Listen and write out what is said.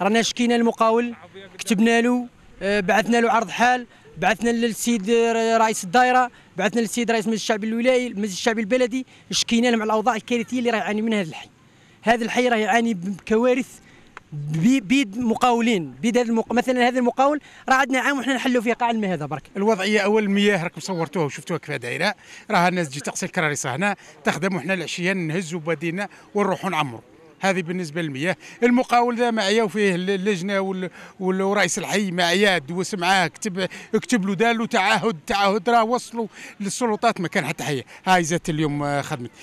رانا شكينا المقاول كتبنا له آه، بعثنا له عرض حال بعثنا للسيد آه، رئيس الدائره بعثنا للسيد رئيس المجلس الشعبي الولائي المجلس الشعبي البلدي شكينا لهم على الاوضاع الكارثيه اللي راه يعاني منها هذا الحي هذا الحي راه يعاني بكوارث بيد مقاولين بيد هذا المق... مثلا هذا المقاول راه عندنا عام وحنا نحلوا فيه قاع الماء هذا برك الوضعيه اول المياه راكم صورتوها وشفتوها كيف دايره راه الناس تجي تغسل الكراريصه هنا تخدم وحنا العشيه نهزوا بادينا ونروحوا نعمروا هذه بالنسبه للمياه المقاول ذا معايا وفيه اللجنه ورئيس الحي معايا دوس معاه كتب اكتب له دار له تعهد تعهد راه وصلوا للسلطات ما كان حتى حي هاي زادت اليوم آه، خدمت